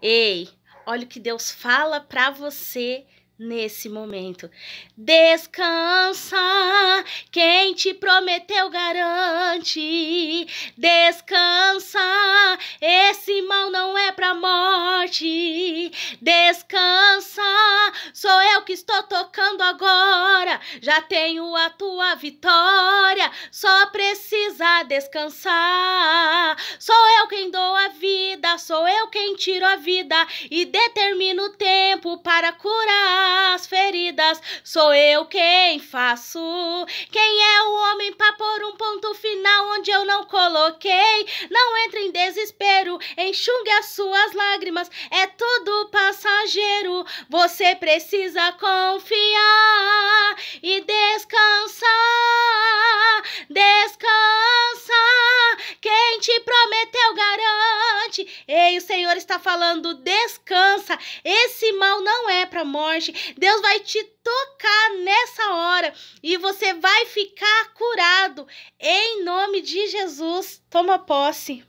Ei, olha o que Deus fala para você nesse momento. Descansa, quem te prometeu garante. Descansa, esse mal não é para morte. Descansa, sou eu que estou tocando agora. Já tenho a tua vitória, só precisa descansar sou eu quem tiro a vida e determino o tempo para curar as feridas. Sou eu quem faço. Quem é o homem para pôr um ponto final onde eu não coloquei? Não entre em desespero, enxugue as suas lágrimas, é tudo passageiro. Você precisa confiar e descansar. descansa. Quem te prometeu garante Ei, o Senhor está falando, descansa. Esse mal não é para morte. Deus vai te tocar nessa hora e você vai ficar curado em nome de Jesus. Toma posse.